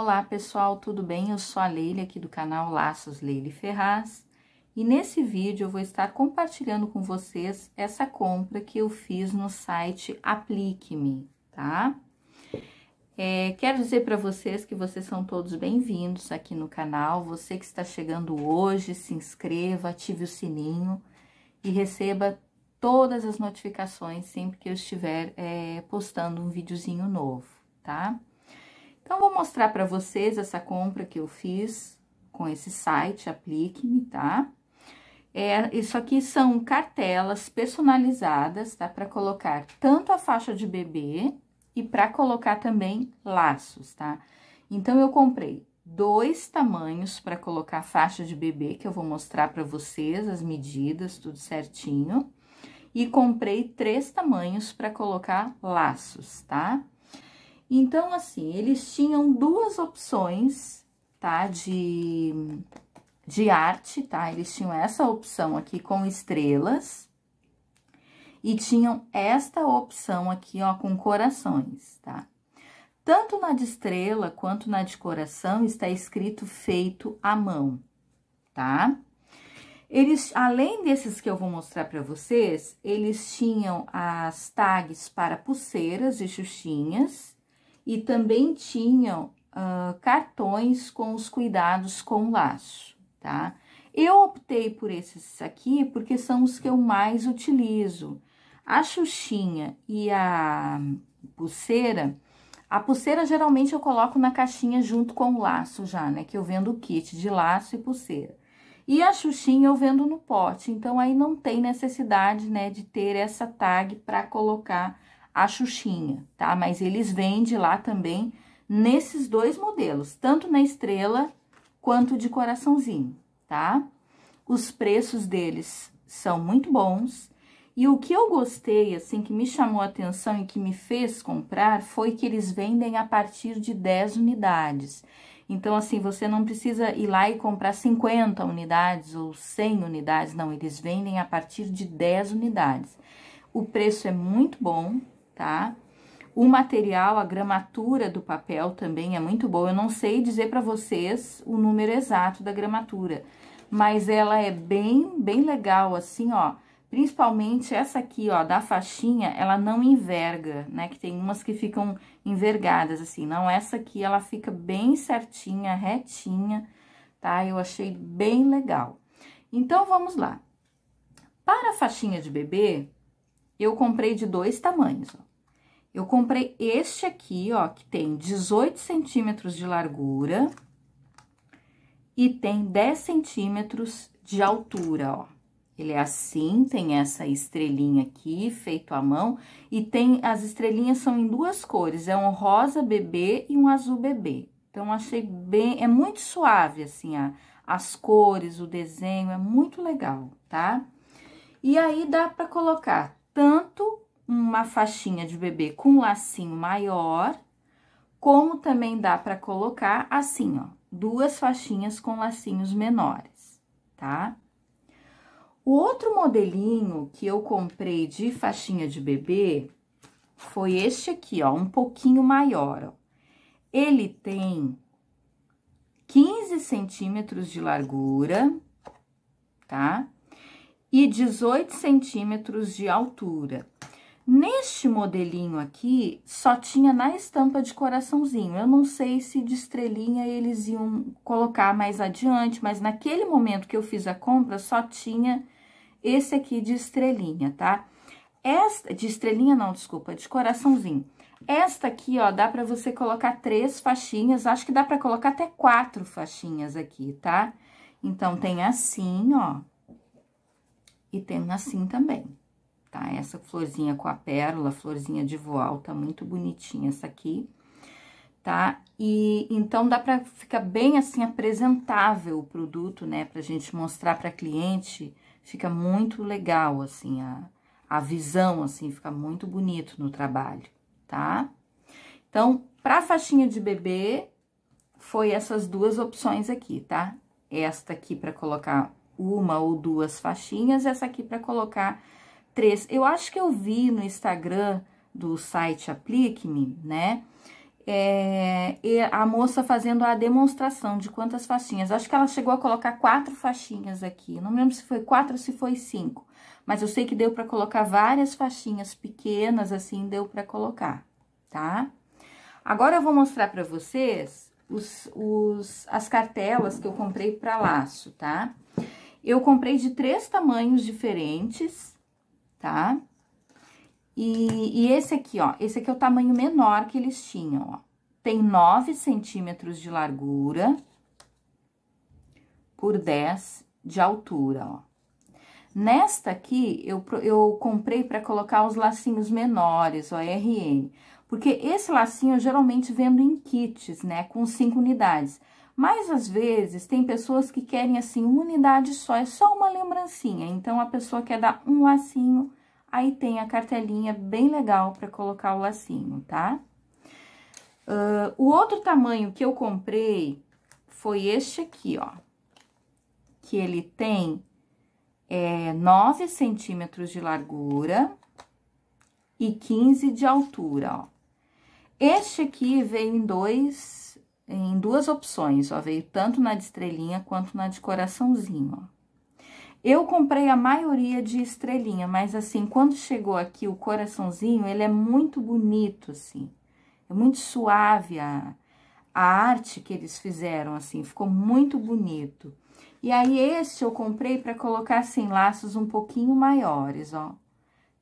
Olá pessoal, tudo bem? Eu sou a Leila aqui do canal Laços Leile Ferraz e nesse vídeo eu vou estar compartilhando com vocês essa compra que eu fiz no site Aplique-me, tá? É, quero dizer para vocês que vocês são todos bem-vindos aqui no canal. Você que está chegando hoje, se inscreva, ative o sininho e receba todas as notificações sempre que eu estiver é, postando um videozinho novo, tá? Então, vou mostrar para vocês essa compra que eu fiz com esse site, aplique-me, tá? É, isso aqui são cartelas personalizadas, tá? Para colocar tanto a faixa de bebê e para colocar também laços, tá? Então, eu comprei dois tamanhos para colocar a faixa de bebê, que eu vou mostrar para vocês as medidas, tudo certinho. E comprei três tamanhos para colocar laços, tá? Tá? Então, assim, eles tinham duas opções, tá? De, de arte, tá? Eles tinham essa opção aqui com estrelas e tinham esta opção aqui, ó, com corações, tá? Tanto na de estrela quanto na de coração está escrito feito à mão, tá? Eles, além desses que eu vou mostrar para vocês, eles tinham as tags para pulseiras e xuxinhas e também tinham uh, cartões com os cuidados com laço, tá? Eu optei por esses aqui porque são os que eu mais utilizo. A xuxinha e a pulseira, a pulseira geralmente eu coloco na caixinha junto com o laço já, né? Que eu vendo o kit de laço e pulseira. E a xuxinha eu vendo no pote, então aí não tem necessidade, né, de ter essa tag para colocar a Xuxinha, tá? Mas eles vendem lá também nesses dois modelos, tanto na estrela quanto de coraçãozinho, tá? Os preços deles são muito bons. E o que eu gostei, assim, que me chamou a atenção e que me fez comprar foi que eles vendem a partir de 10 unidades. Então, assim, você não precisa ir lá e comprar 50 unidades ou 100 unidades, não. Eles vendem a partir de 10 unidades. O preço é muito bom, tá? O material, a gramatura do papel também é muito boa. Eu não sei dizer para vocês o número exato da gramatura, mas ela é bem, bem legal, assim, ó. Principalmente essa aqui, ó, da faixinha, ela não enverga, né? Que tem umas que ficam envergadas, assim. Não, essa aqui, ela fica bem certinha, retinha, tá? Eu achei bem legal. Então, vamos lá. Para a faixinha de bebê, eu comprei de dois tamanhos, ó. Eu comprei este aqui, ó, que tem 18 centímetros de largura e tem 10 centímetros de altura, ó. Ele é assim, tem essa estrelinha aqui, feito à mão, e tem, as estrelinhas são em duas cores, é um rosa bebê e um azul bebê. Então, achei bem, é muito suave, assim, a, as cores, o desenho, é muito legal, tá? E aí, dá pra colocar tanto uma faixinha de bebê com um lacinho maior, como também dá para colocar assim, ó, duas faixinhas com lacinhos menores, tá? O outro modelinho que eu comprei de faixinha de bebê foi este aqui, ó, um pouquinho maior, ó. Ele tem 15 centímetros de largura, tá? e 18 centímetros de altura. Neste modelinho aqui, só tinha na estampa de coraçãozinho. Eu não sei se de estrelinha eles iam colocar mais adiante, mas naquele momento que eu fiz a compra, só tinha esse aqui de estrelinha, tá? Esta, de estrelinha não, desculpa, de coraçãozinho. Esta aqui, ó, dá pra você colocar três faixinhas, acho que dá pra colocar até quatro faixinhas aqui, tá? Então, tem assim, ó, e tem assim também, tá? Essa florzinha com a pérola, florzinha de voal, tá muito bonitinha essa aqui, tá? E então dá pra ficar bem assim apresentável o produto, né? Pra gente mostrar pra cliente, fica muito legal, assim, a, a visão, assim, fica muito bonito no trabalho, tá? Então, pra faixinha de bebê, foi essas duas opções aqui, tá? Esta aqui para colocar uma ou duas faixinhas, essa aqui para colocar três. Eu acho que eu vi no Instagram do site Aplique-me, né? É, a moça fazendo a demonstração de quantas faixinhas. Acho que ela chegou a colocar quatro faixinhas aqui. Não me lembro se foi quatro ou se foi cinco. Mas eu sei que deu para colocar várias faixinhas pequenas, assim, deu para colocar, tá? Agora eu vou mostrar para vocês os, os, as cartelas que eu comprei para laço, tá? Tá? Eu comprei de três tamanhos diferentes, tá? E, e, esse aqui, ó, esse aqui é o tamanho menor que eles tinham, ó. Tem 9 centímetros de largura por 10 de altura, ó. Nesta aqui, eu, eu comprei para colocar os lacinhos menores, ó, RN. Porque esse lacinho eu geralmente vendo em kits, né, com 5 unidades. Mas às vezes tem pessoas que querem assim, uma unidade só, é só uma lembrancinha. Então a pessoa quer dar um lacinho, aí tem a cartelinha bem legal para colocar o lacinho, tá? Uh, o outro tamanho que eu comprei foi este aqui, ó. Que ele tem é, 9 centímetros de largura e 15 de altura, ó. Este aqui veio em dois em duas opções, ó, veio tanto na de estrelinha quanto na de coraçãozinho, ó. Eu comprei a maioria de estrelinha, mas assim, quando chegou aqui o coraçãozinho, ele é muito bonito, assim. É muito suave a, a arte que eles fizeram, assim, ficou muito bonito. E aí, esse eu comprei para colocar, assim, laços um pouquinho maiores, ó.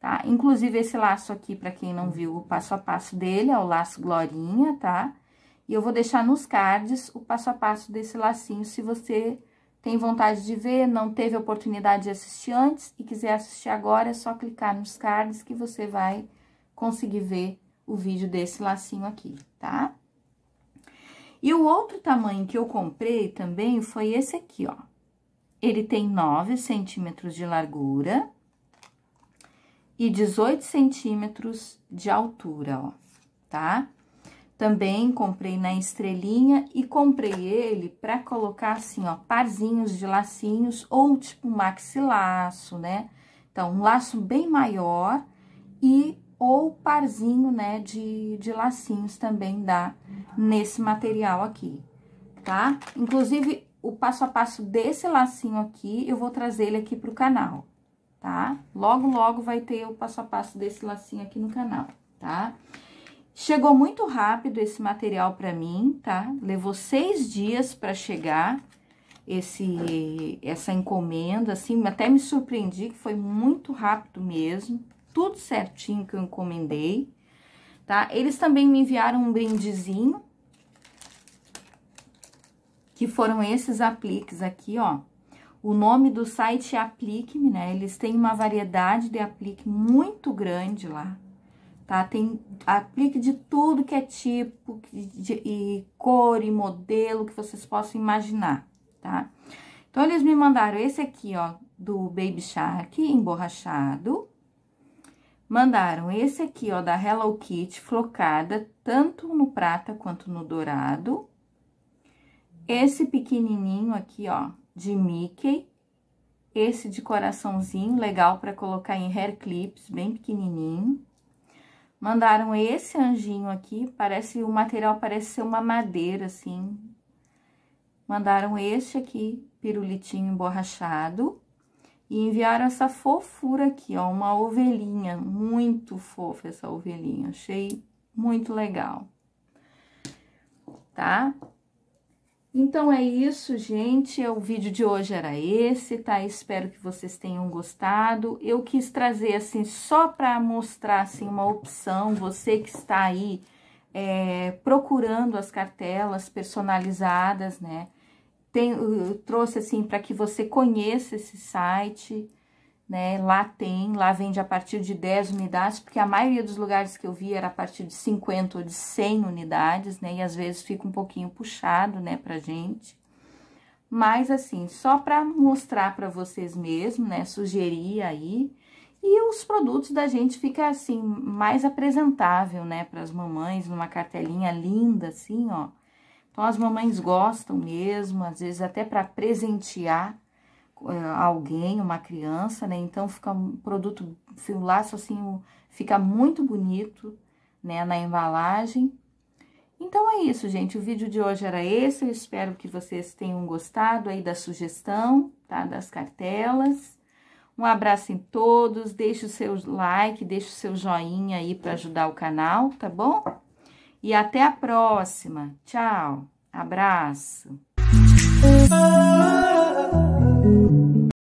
Tá? Inclusive, esse laço aqui, para quem não viu o passo a passo dele, é o laço Glorinha, tá? E eu vou deixar nos cards o passo a passo desse lacinho, se você tem vontade de ver, não teve oportunidade de assistir antes e quiser assistir agora, é só clicar nos cards que você vai conseguir ver o vídeo desse lacinho aqui, tá? E o outro tamanho que eu comprei também foi esse aqui, ó. Ele tem 9 centímetros de largura e 18 centímetros de altura, ó, tá? Também comprei na estrelinha e comprei ele para colocar assim, ó, parzinhos de lacinhos ou tipo maxi laço, né? Então, um laço bem maior e ou parzinho, né, de, de lacinhos também dá nesse material aqui, tá? Inclusive, o passo a passo desse lacinho aqui, eu vou trazer ele aqui pro canal, tá? Logo, logo vai ter o passo a passo desse lacinho aqui no canal, tá? Tá? Chegou muito rápido esse material para mim, tá? Levou seis dias para chegar esse essa encomenda, assim, até me surpreendi que foi muito rápido mesmo, tudo certinho que eu encomendei, tá? Eles também me enviaram um brindezinho, que foram esses apliques aqui, ó. O nome do site é Aplique-me, né? Eles têm uma variedade de aplique muito grande lá, tá? Tem aplique de tudo que é tipo, de, e cor e modelo que vocês possam imaginar, tá? Então, eles me mandaram esse aqui, ó, do Baby Shark, emborrachado. Mandaram esse aqui, ó, da Hello Kitty, flocada, tanto no prata quanto no dourado. Esse pequenininho aqui, ó, de Mickey. Esse de coraçãozinho, legal para colocar em hair clips, bem pequenininho. Mandaram esse anjinho aqui, parece, o material parece ser uma madeira, assim. Mandaram este aqui, pirulitinho emborrachado. E enviaram essa fofura aqui, ó, uma ovelhinha, muito fofa essa ovelhinha, achei muito legal, tá? Então é isso, gente. O vídeo de hoje era esse, tá? Espero que vocês tenham gostado. Eu quis trazer, assim, só para mostrar, assim, uma opção. Você que está aí é, procurando as cartelas personalizadas, né? Tem, trouxe, assim, para que você conheça esse site né? Lá tem, lá vende a partir de 10 unidades, porque a maioria dos lugares que eu vi era a partir de 50 ou de 100 unidades, né? E às vezes fica um pouquinho puxado, né, pra gente. Mas assim, só para mostrar para vocês mesmo, né, sugerir aí. E os produtos da gente fica assim mais apresentável, né, para as mamães, numa cartelinha linda assim, ó. Então as mamães gostam mesmo, às vezes até para presentear eh, alguém, uma criança, né? Então fica um produto, um laço assim, fica muito bonito, né, na embalagem. Então é isso, gente. O vídeo de hoje era esse. Eu espero que vocês tenham gostado aí da sugestão, tá? Das cartelas. Um abraço em todos. Deixe o seu like, deixe o seu joinha aí para ajudar o canal, tá bom? E até a próxima. Tchau. Abraço.